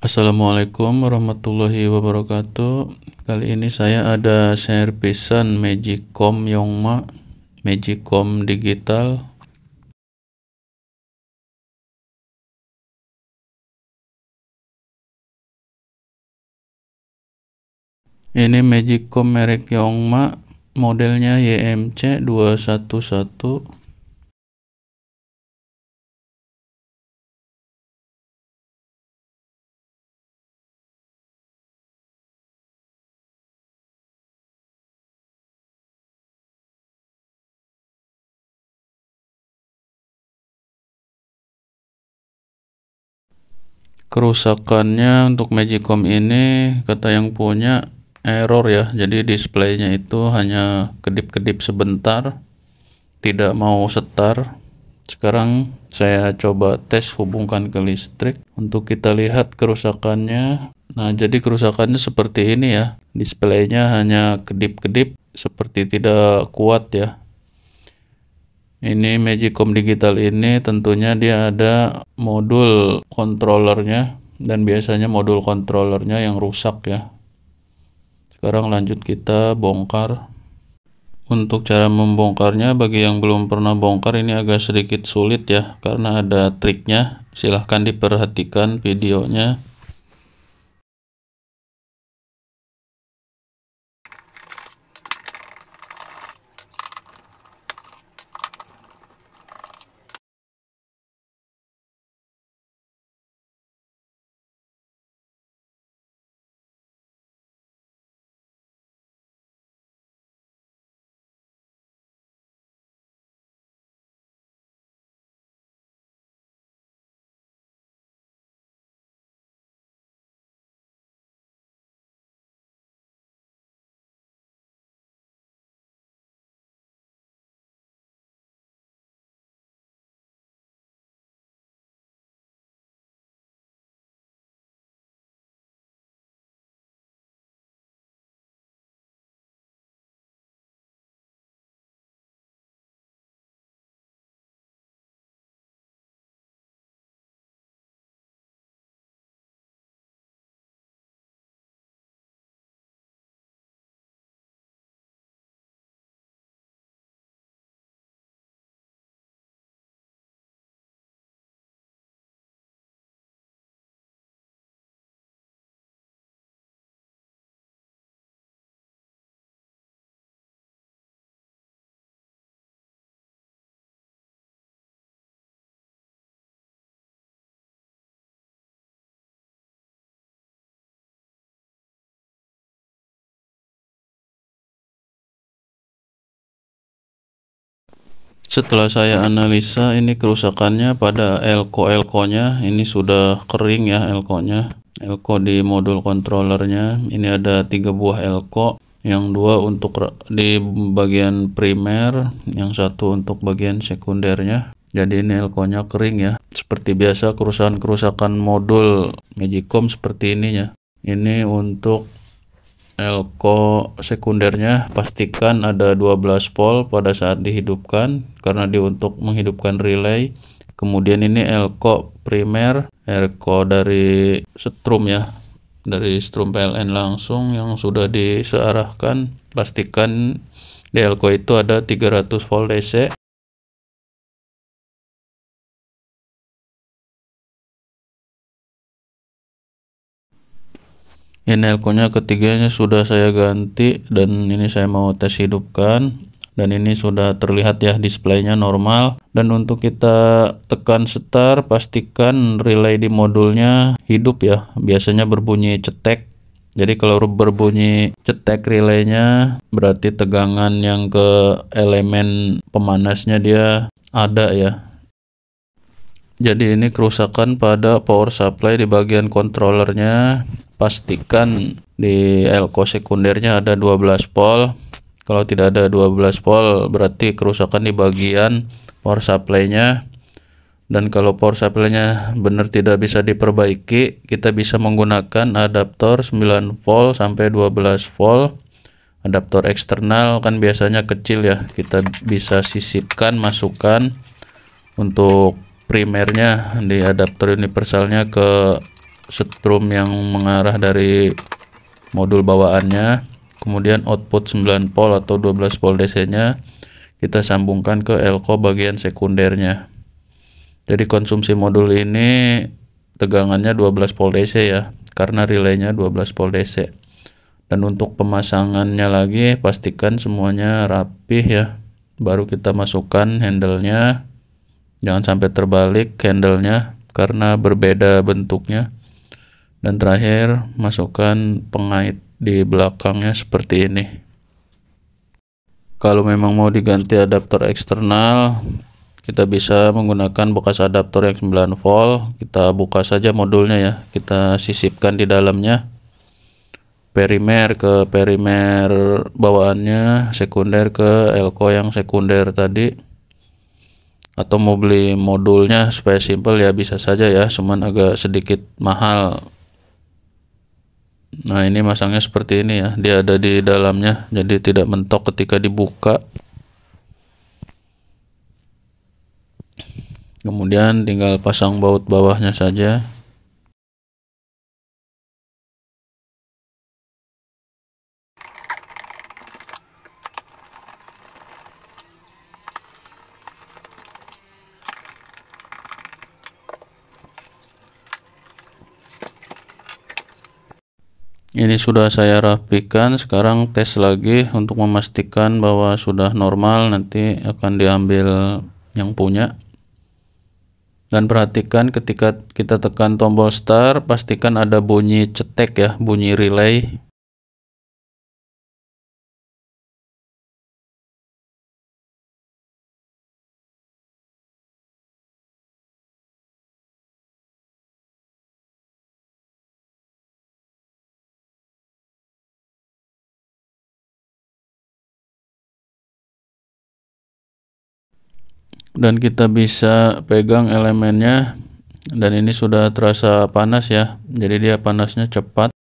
Assalamualaikum warahmatullahi wabarakatuh Kali ini saya ada share pesan Magicom Yongma Magicom Digital Ini Magicom merek Yongma modelnya YMC211 kerusakannya untuk Magicom ini kata yang punya error ya jadi displaynya itu hanya kedip-kedip sebentar tidak mau setar sekarang saya coba tes hubungkan ke listrik untuk kita lihat kerusakannya nah jadi kerusakannya seperti ini ya displaynya hanya kedip-kedip seperti tidak kuat ya ini Magicom Digital ini tentunya dia ada modul kontrolernya dan biasanya modul kontrolernya yang rusak ya. Sekarang lanjut kita bongkar. Untuk cara membongkarnya bagi yang belum pernah bongkar ini agak sedikit sulit ya karena ada triknya. Silahkan diperhatikan videonya. setelah saya analisa ini kerusakannya pada elko elkonya ini sudah kering ya elkonya elko di modul kontrolernya ini ada tiga buah elko yang dua untuk di bagian primer yang satu untuk bagian sekundernya jadi ini elkonya kering ya seperti biasa kerusakan-kerusakan modul magicom seperti ininya ini untuk elko sekundernya pastikan ada 12 volt pada saat dihidupkan karena di untuk menghidupkan relay kemudian ini elko primer elko dari setrum ya dari strum PLN langsung yang sudah disearahkan pastikan di elko itu ada 300 volt DC ini elkonya ketiganya sudah saya ganti dan ini saya mau tes hidupkan dan ini sudah terlihat ya displaynya normal dan untuk kita tekan start pastikan relay di modulnya hidup ya biasanya berbunyi cetek jadi kalau berbunyi cetek relaynya berarti tegangan yang ke elemen pemanasnya dia ada ya jadi ini kerusakan pada power supply di bagian kontrolernya pastikan di elko sekundernya ada 12 volt kalau tidak ada 12 volt berarti kerusakan di bagian power supply-nya dan kalau power supply-nya benar tidak bisa diperbaiki kita bisa menggunakan adaptor 9 volt sampai 12 volt adaptor eksternal kan biasanya kecil ya kita bisa sisipkan masukkan untuk primernya di adapter universalnya ke setrum yang mengarah dari modul bawaannya kemudian output 9 volt atau 12 volt DC nya kita sambungkan ke elko bagian sekundernya jadi konsumsi modul ini tegangannya 12 volt DC ya karena relaynya 12 volt DC dan untuk pemasangannya lagi pastikan semuanya rapih ya baru kita masukkan handle-nya jangan sampai terbalik candlenya karena berbeda bentuknya dan terakhir masukkan pengait di belakangnya seperti ini kalau memang mau diganti adaptor eksternal kita bisa menggunakan bekas adaptor yang 9 volt kita buka saja modulnya ya kita sisipkan di dalamnya perimer ke perimer bawaannya sekunder ke elko yang sekunder tadi atau mau beli modulnya supaya simple ya bisa saja ya cuman agak sedikit mahal nah ini masangnya seperti ini ya dia ada di dalamnya jadi tidak mentok ketika dibuka kemudian tinggal pasang baut bawahnya saja ini sudah saya rapikan sekarang tes lagi untuk memastikan bahwa sudah normal nanti akan diambil yang punya dan perhatikan ketika kita tekan tombol start pastikan ada bunyi cetek ya bunyi relay dan kita bisa pegang elemennya dan ini sudah terasa panas ya jadi dia panasnya cepat